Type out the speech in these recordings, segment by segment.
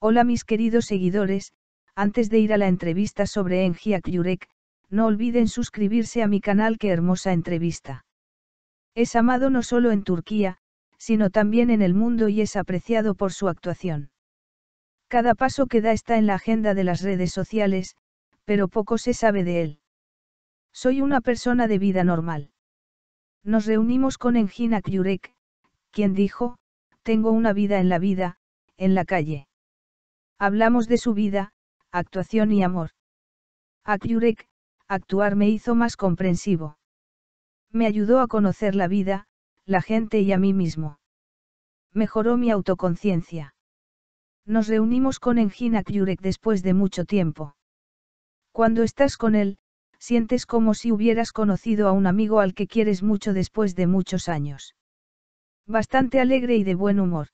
Hola mis queridos seguidores, antes de ir a la entrevista sobre Engin Yurek, no olviden suscribirse a mi canal Qué hermosa entrevista. Es amado no solo en Turquía, sino también en el mundo y es apreciado por su actuación. Cada paso que da está en la agenda de las redes sociales, pero poco se sabe de él. Soy una persona de vida normal. Nos reunimos con Engina Kyurek, quien dijo, tengo una vida en la vida, en la calle. Hablamos de su vida, actuación y amor. A actuar me hizo más comprensivo. Me ayudó a conocer la vida, la gente y a mí mismo. Mejoró mi autoconciencia. Nos reunimos con Engina Kyurek después de mucho tiempo. Cuando estás con él, sientes como si hubieras conocido a un amigo al que quieres mucho después de muchos años. Bastante alegre y de buen humor.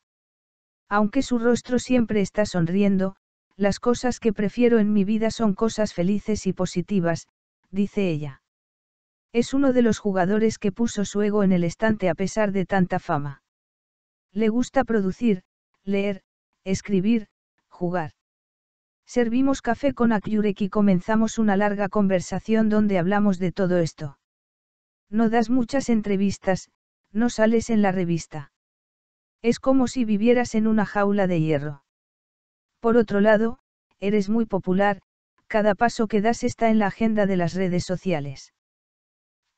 Aunque su rostro siempre está sonriendo, las cosas que prefiero en mi vida son cosas felices y positivas, dice ella. Es uno de los jugadores que puso su ego en el estante a pesar de tanta fama. Le gusta producir, leer, escribir, jugar. Servimos café con Akyurek y comenzamos una larga conversación donde hablamos de todo esto. No das muchas entrevistas, no sales en la revista. Es como si vivieras en una jaula de hierro. Por otro lado, eres muy popular, cada paso que das está en la agenda de las redes sociales.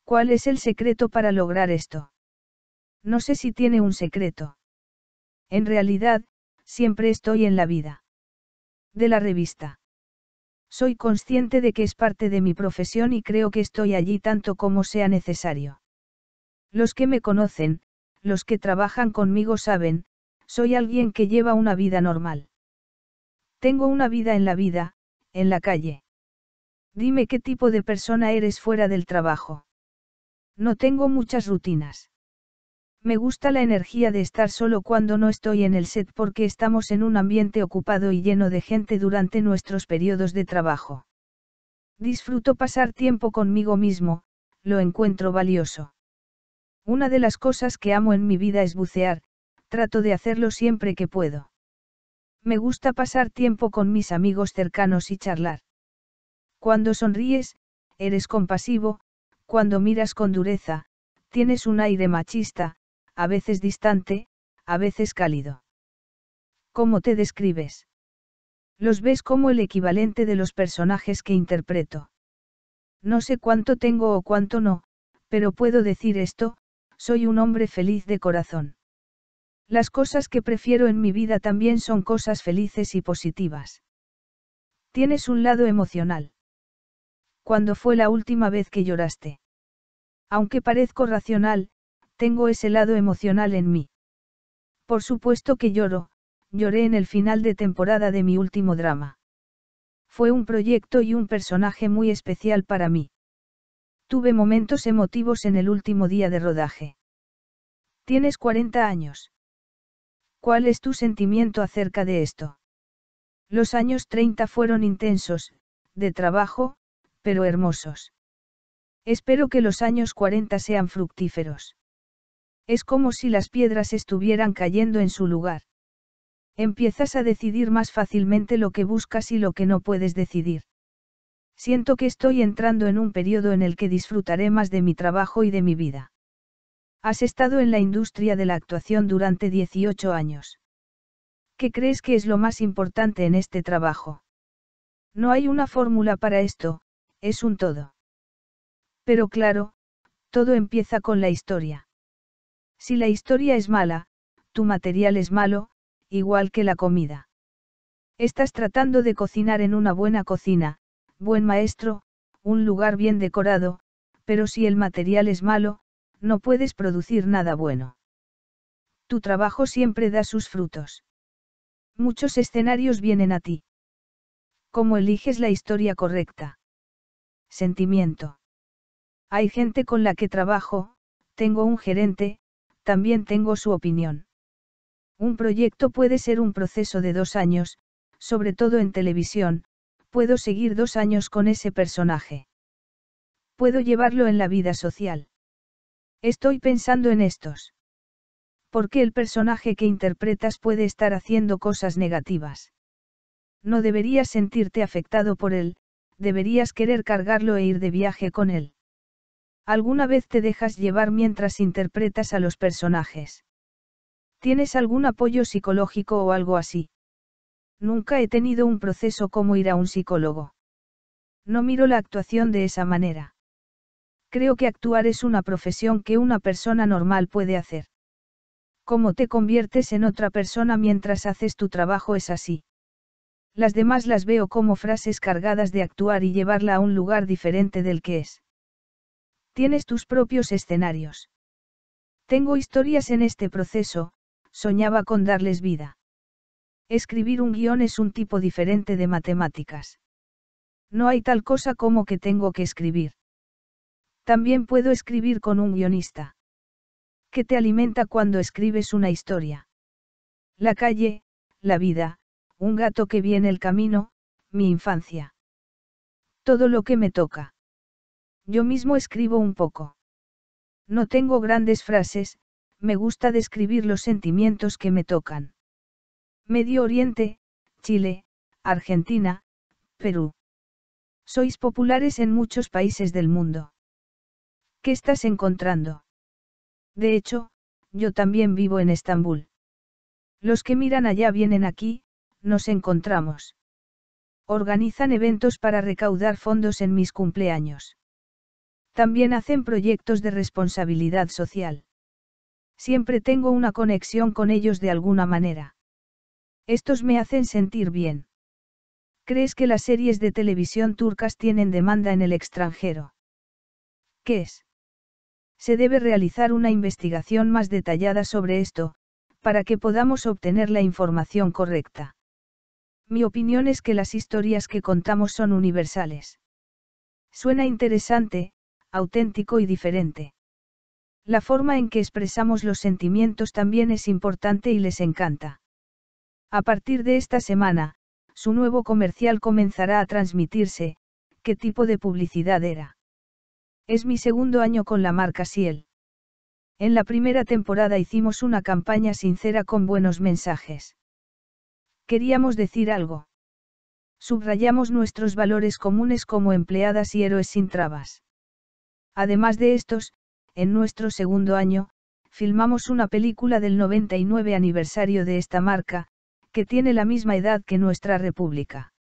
¿Cuál es el secreto para lograr esto? No sé si tiene un secreto. En realidad, siempre estoy en la vida. De la revista. Soy consciente de que es parte de mi profesión y creo que estoy allí tanto como sea necesario. Los que me conocen, los que trabajan conmigo saben, soy alguien que lleva una vida normal. Tengo una vida en la vida, en la calle. Dime qué tipo de persona eres fuera del trabajo. No tengo muchas rutinas. Me gusta la energía de estar solo cuando no estoy en el set porque estamos en un ambiente ocupado y lleno de gente durante nuestros periodos de trabajo. Disfruto pasar tiempo conmigo mismo, lo encuentro valioso. Una de las cosas que amo en mi vida es bucear, trato de hacerlo siempre que puedo. Me gusta pasar tiempo con mis amigos cercanos y charlar. Cuando sonríes, eres compasivo, cuando miras con dureza, tienes un aire machista, a veces distante, a veces cálido. ¿Cómo te describes? Los ves como el equivalente de los personajes que interpreto. No sé cuánto tengo o cuánto no, pero puedo decir esto, soy un hombre feliz de corazón. Las cosas que prefiero en mi vida también son cosas felices y positivas. Tienes un lado emocional. ¿Cuándo fue la última vez que lloraste? Aunque parezco racional, tengo ese lado emocional en mí. Por supuesto que lloro, lloré en el final de temporada de mi último drama. Fue un proyecto y un personaje muy especial para mí. Tuve momentos emotivos en el último día de rodaje. Tienes 40 años. ¿Cuál es tu sentimiento acerca de esto? Los años 30 fueron intensos, de trabajo, pero hermosos. Espero que los años 40 sean fructíferos. Es como si las piedras estuvieran cayendo en su lugar. Empiezas a decidir más fácilmente lo que buscas y lo que no puedes decidir. Siento que estoy entrando en un periodo en el que disfrutaré más de mi trabajo y de mi vida. Has estado en la industria de la actuación durante 18 años. ¿Qué crees que es lo más importante en este trabajo? No hay una fórmula para esto, es un todo. Pero claro, todo empieza con la historia. Si la historia es mala, tu material es malo, igual que la comida. Estás tratando de cocinar en una buena cocina, buen maestro, un lugar bien decorado, pero si el material es malo, no puedes producir nada bueno. Tu trabajo siempre da sus frutos. Muchos escenarios vienen a ti. ¿Cómo eliges la historia correcta? Sentimiento. Hay gente con la que trabajo, tengo un gerente, también tengo su opinión. Un proyecto puede ser un proceso de dos años, sobre todo en televisión, Puedo seguir dos años con ese personaje. Puedo llevarlo en la vida social. Estoy pensando en estos. Porque el personaje que interpretas puede estar haciendo cosas negativas? No deberías sentirte afectado por él, deberías querer cargarlo e ir de viaje con él. ¿Alguna vez te dejas llevar mientras interpretas a los personajes? ¿Tienes algún apoyo psicológico o algo así? Nunca he tenido un proceso como ir a un psicólogo. No miro la actuación de esa manera. Creo que actuar es una profesión que una persona normal puede hacer. Cómo te conviertes en otra persona mientras haces tu trabajo es así. Las demás las veo como frases cargadas de actuar y llevarla a un lugar diferente del que es. Tienes tus propios escenarios. Tengo historias en este proceso, soñaba con darles vida. Escribir un guión es un tipo diferente de matemáticas. No hay tal cosa como que tengo que escribir. También puedo escribir con un guionista. ¿Qué te alimenta cuando escribes una historia. La calle, la vida, un gato que viene el camino, mi infancia. Todo lo que me toca. Yo mismo escribo un poco. No tengo grandes frases, me gusta describir los sentimientos que me tocan. Medio Oriente, Chile, Argentina, Perú. Sois populares en muchos países del mundo. ¿Qué estás encontrando? De hecho, yo también vivo en Estambul. Los que miran allá vienen aquí, nos encontramos. Organizan eventos para recaudar fondos en mis cumpleaños. También hacen proyectos de responsabilidad social. Siempre tengo una conexión con ellos de alguna manera. Estos me hacen sentir bien. ¿Crees que las series de televisión turcas tienen demanda en el extranjero? ¿Qué es? Se debe realizar una investigación más detallada sobre esto, para que podamos obtener la información correcta. Mi opinión es que las historias que contamos son universales. Suena interesante, auténtico y diferente. La forma en que expresamos los sentimientos también es importante y les encanta. A partir de esta semana, su nuevo comercial comenzará a transmitirse, ¿qué tipo de publicidad era? Es mi segundo año con la marca Ciel. En la primera temporada hicimos una campaña sincera con buenos mensajes. Queríamos decir algo. Subrayamos nuestros valores comunes como empleadas y héroes sin trabas. Además de estos, en nuestro segundo año, filmamos una película del 99 aniversario de esta marca, que tiene la misma edad que nuestra república.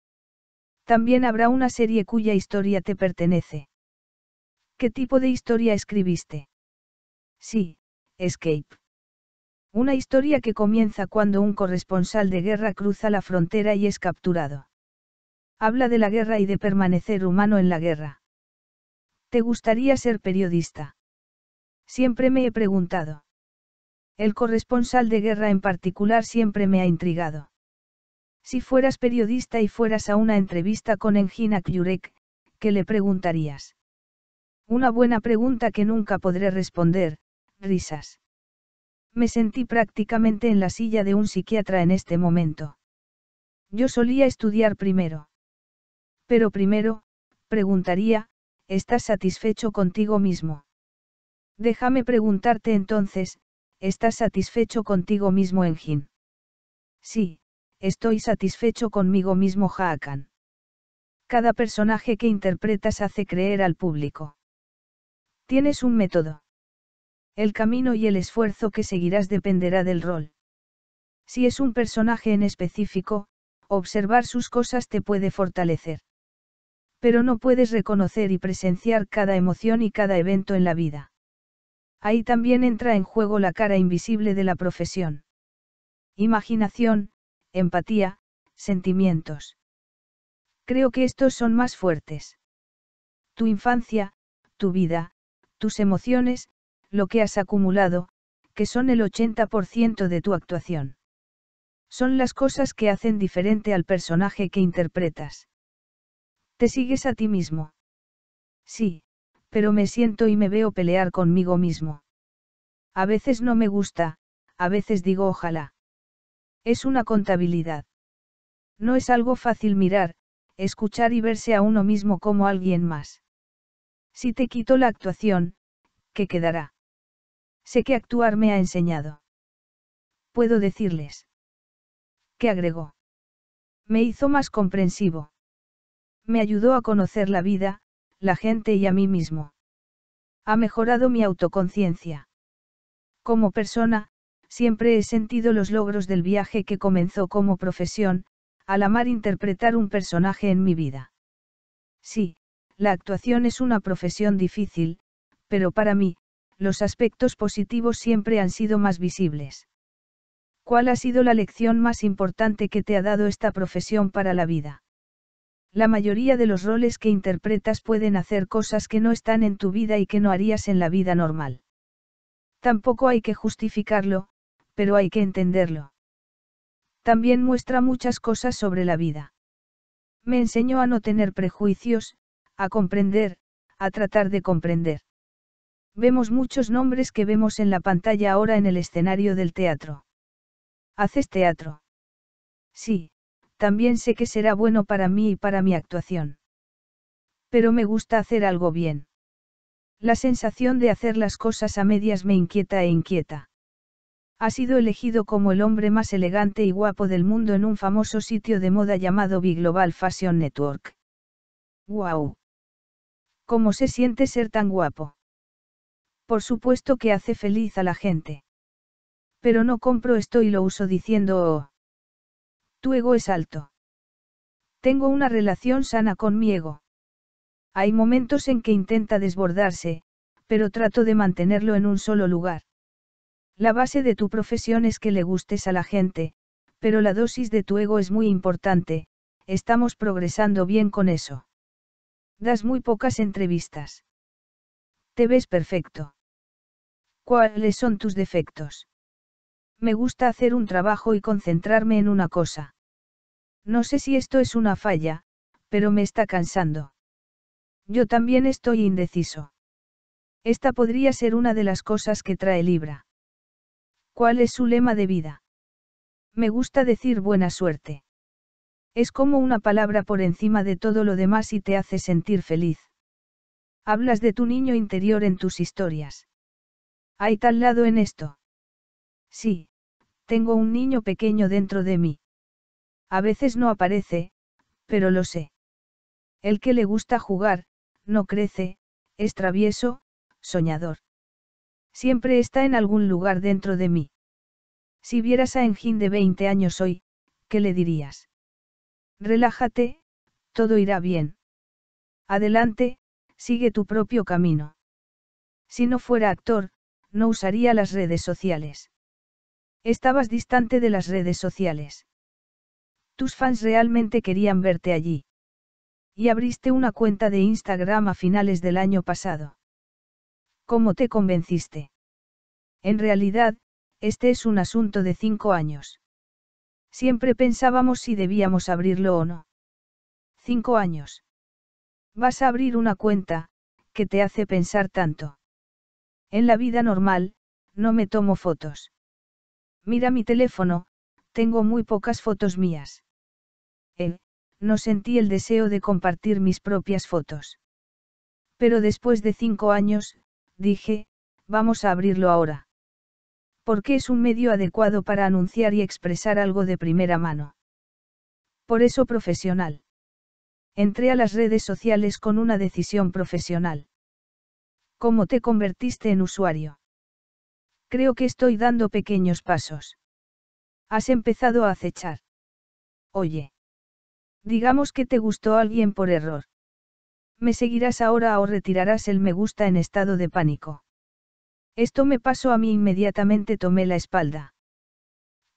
También habrá una serie cuya historia te pertenece. ¿Qué tipo de historia escribiste? Sí, Escape. Una historia que comienza cuando un corresponsal de guerra cruza la frontera y es capturado. Habla de la guerra y de permanecer humano en la guerra. ¿Te gustaría ser periodista? Siempre me he preguntado. El corresponsal de guerra en particular siempre me ha intrigado. Si fueras periodista y fueras a una entrevista con Engina Kyurek, ¿qué le preguntarías? Una buena pregunta que nunca podré responder, risas. Me sentí prácticamente en la silla de un psiquiatra en este momento. Yo solía estudiar primero. Pero primero, preguntaría, ¿estás satisfecho contigo mismo? Déjame preguntarte entonces, ¿Estás satisfecho contigo mismo, Engin? Sí, estoy satisfecho conmigo mismo, Hakan. Cada personaje que interpretas hace creer al público. Tienes un método. El camino y el esfuerzo que seguirás dependerá del rol. Si es un personaje en específico, observar sus cosas te puede fortalecer. Pero no puedes reconocer y presenciar cada emoción y cada evento en la vida. Ahí también entra en juego la cara invisible de la profesión. Imaginación, empatía, sentimientos. Creo que estos son más fuertes. Tu infancia, tu vida, tus emociones, lo que has acumulado, que son el 80% de tu actuación. Son las cosas que hacen diferente al personaje que interpretas. ¿Te sigues a ti mismo? Sí, pero me siento y me veo pelear conmigo mismo. A veces no me gusta, a veces digo ojalá. Es una contabilidad. No es algo fácil mirar, escuchar y verse a uno mismo como alguien más. Si te quito la actuación, ¿qué quedará? Sé que actuar me ha enseñado. Puedo decirles. ¿Qué agregó? Me hizo más comprensivo. Me ayudó a conocer la vida, la gente y a mí mismo. Ha mejorado mi autoconciencia. Como persona, siempre he sentido los logros del viaje que comenzó como profesión, al amar interpretar un personaje en mi vida. Sí, la actuación es una profesión difícil, pero para mí, los aspectos positivos siempre han sido más visibles. ¿Cuál ha sido la lección más importante que te ha dado esta profesión para la vida? La mayoría de los roles que interpretas pueden hacer cosas que no están en tu vida y que no harías en la vida normal. Tampoco hay que justificarlo, pero hay que entenderlo. También muestra muchas cosas sobre la vida. Me enseñó a no tener prejuicios, a comprender, a tratar de comprender. Vemos muchos nombres que vemos en la pantalla ahora en el escenario del teatro. ¿Haces teatro? Sí, también sé que será bueno para mí y para mi actuación. Pero me gusta hacer algo bien. La sensación de hacer las cosas a medias me inquieta e inquieta. Ha sido elegido como el hombre más elegante y guapo del mundo en un famoso sitio de moda llamado Global Fashion Network. ¡Wow! ¿Cómo se siente ser tan guapo? Por supuesto que hace feliz a la gente. Pero no compro esto y lo uso diciendo oh. Tu ego es alto. Tengo una relación sana con mi ego. Hay momentos en que intenta desbordarse, pero trato de mantenerlo en un solo lugar. La base de tu profesión es que le gustes a la gente, pero la dosis de tu ego es muy importante, estamos progresando bien con eso. Das muy pocas entrevistas. Te ves perfecto. ¿Cuáles son tus defectos? Me gusta hacer un trabajo y concentrarme en una cosa. No sé si esto es una falla, pero me está cansando. Yo también estoy indeciso. Esta podría ser una de las cosas que trae Libra. ¿Cuál es su lema de vida? Me gusta decir buena suerte. Es como una palabra por encima de todo lo demás y te hace sentir feliz. Hablas de tu niño interior en tus historias. ¿Hay tal lado en esto? Sí, tengo un niño pequeño dentro de mí. A veces no aparece, pero lo sé. El que le gusta jugar, no crece, es travieso, soñador. Siempre está en algún lugar dentro de mí. Si vieras a Engin de 20 años hoy, ¿qué le dirías? Relájate, todo irá bien. Adelante, sigue tu propio camino. Si no fuera actor, no usaría las redes sociales. Estabas distante de las redes sociales. Tus fans realmente querían verte allí. Y abriste una cuenta de Instagram a finales del año pasado. ¿Cómo te convenciste? En realidad, este es un asunto de cinco años. Siempre pensábamos si debíamos abrirlo o no. Cinco años. Vas a abrir una cuenta, que te hace pensar tanto. En la vida normal, no me tomo fotos. Mira mi teléfono, tengo muy pocas fotos mías no sentí el deseo de compartir mis propias fotos. Pero después de cinco años, dije, vamos a abrirlo ahora. Porque es un medio adecuado para anunciar y expresar algo de primera mano. Por eso profesional. Entré a las redes sociales con una decisión profesional. ¿Cómo te convertiste en usuario? Creo que estoy dando pequeños pasos. Has empezado a acechar. Oye. Digamos que te gustó alguien por error. Me seguirás ahora o retirarás el me gusta en estado de pánico. Esto me pasó a mí inmediatamente tomé la espalda.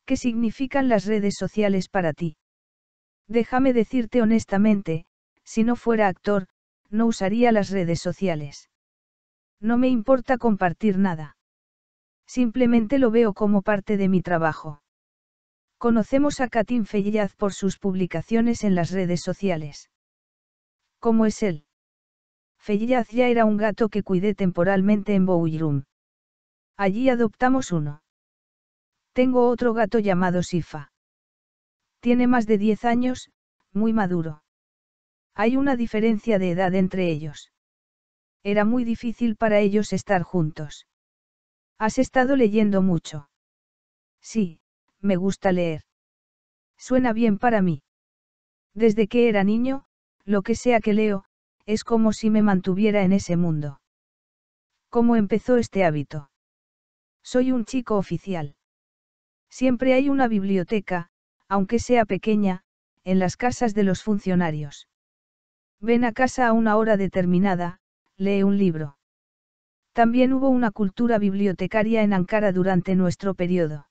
¿Qué significan las redes sociales para ti? Déjame decirte honestamente, si no fuera actor, no usaría las redes sociales. No me importa compartir nada. Simplemente lo veo como parte de mi trabajo. Conocemos a Katin Feyyaz por sus publicaciones en las redes sociales. ¿Cómo es él? Feyyaz ya era un gato que cuidé temporalmente en Bowroom. Allí adoptamos uno. Tengo otro gato llamado Sifa. Tiene más de 10 años, muy maduro. Hay una diferencia de edad entre ellos. Era muy difícil para ellos estar juntos. Has estado leyendo mucho. Sí, me gusta leer. Suena bien para mí. Desde que era niño, lo que sea que leo, es como si me mantuviera en ese mundo. ¿Cómo empezó este hábito? Soy un chico oficial. Siempre hay una biblioteca, aunque sea pequeña, en las casas de los funcionarios. Ven a casa a una hora determinada, lee un libro. También hubo una cultura bibliotecaria en Ankara durante nuestro periodo.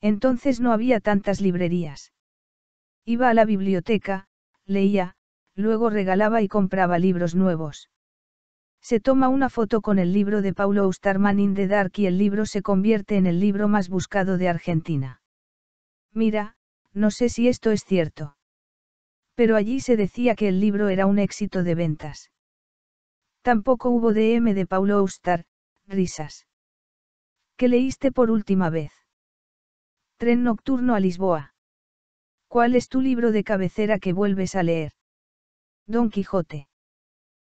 Entonces no había tantas librerías. Iba a la biblioteca, leía, luego regalaba y compraba libros nuevos. Se toma una foto con el libro de Paulo Ustarman in the Dark y el libro se convierte en el libro más buscado de Argentina. Mira, no sé si esto es cierto. Pero allí se decía que el libro era un éxito de ventas. Tampoco hubo DM de Paulo Ustar, risas. ¿Qué leíste por última vez? Tren nocturno a Lisboa. ¿Cuál es tu libro de cabecera que vuelves a leer? Don Quijote.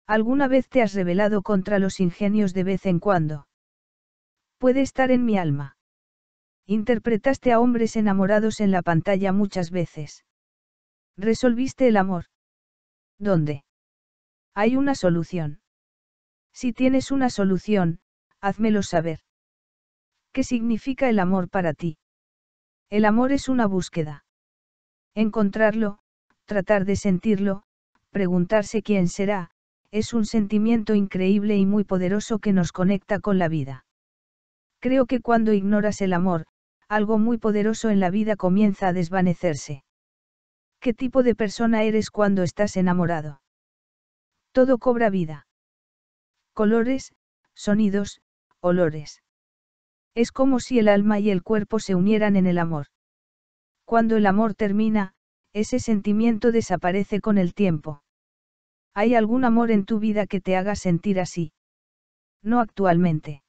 ¿Alguna vez te has rebelado contra los ingenios de vez en cuando? Puede estar en mi alma. Interpretaste a hombres enamorados en la pantalla muchas veces. Resolviste el amor. ¿Dónde? Hay una solución. Si tienes una solución, házmelo saber. ¿Qué significa el amor para ti? El amor es una búsqueda. Encontrarlo, tratar de sentirlo, preguntarse quién será, es un sentimiento increíble y muy poderoso que nos conecta con la vida. Creo que cuando ignoras el amor, algo muy poderoso en la vida comienza a desvanecerse. ¿Qué tipo de persona eres cuando estás enamorado? Todo cobra vida. Colores, sonidos, olores. Es como si el alma y el cuerpo se unieran en el amor. Cuando el amor termina, ese sentimiento desaparece con el tiempo. ¿Hay algún amor en tu vida que te haga sentir así? No actualmente.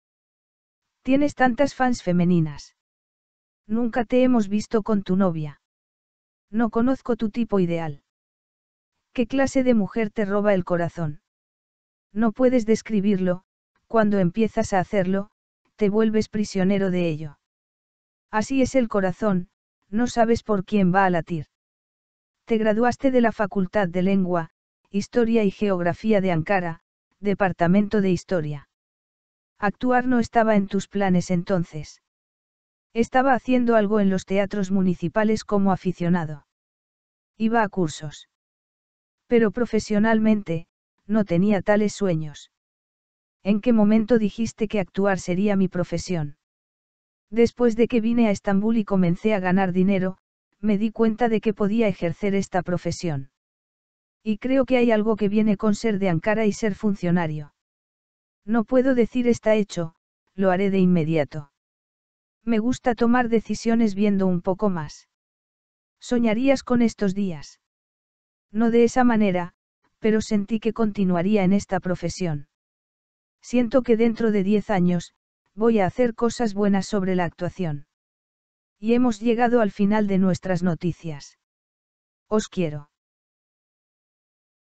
Tienes tantas fans femeninas. Nunca te hemos visto con tu novia. No conozco tu tipo ideal. ¿Qué clase de mujer te roba el corazón? No puedes describirlo, cuando empiezas a hacerlo, te vuelves prisionero de ello. Así es el corazón, no sabes por quién va a latir. Te graduaste de la Facultad de Lengua, Historia y Geografía de Ankara, Departamento de Historia. Actuar no estaba en tus planes entonces. Estaba haciendo algo en los teatros municipales como aficionado. Iba a cursos. Pero profesionalmente, no tenía tales sueños. ¿En qué momento dijiste que actuar sería mi profesión? Después de que vine a Estambul y comencé a ganar dinero, me di cuenta de que podía ejercer esta profesión. Y creo que hay algo que viene con ser de Ankara y ser funcionario. No puedo decir está hecho, lo haré de inmediato. Me gusta tomar decisiones viendo un poco más. Soñarías con estos días. No de esa manera, pero sentí que continuaría en esta profesión. Siento que dentro de diez años, voy a hacer cosas buenas sobre la actuación. Y hemos llegado al final de nuestras noticias. Os quiero.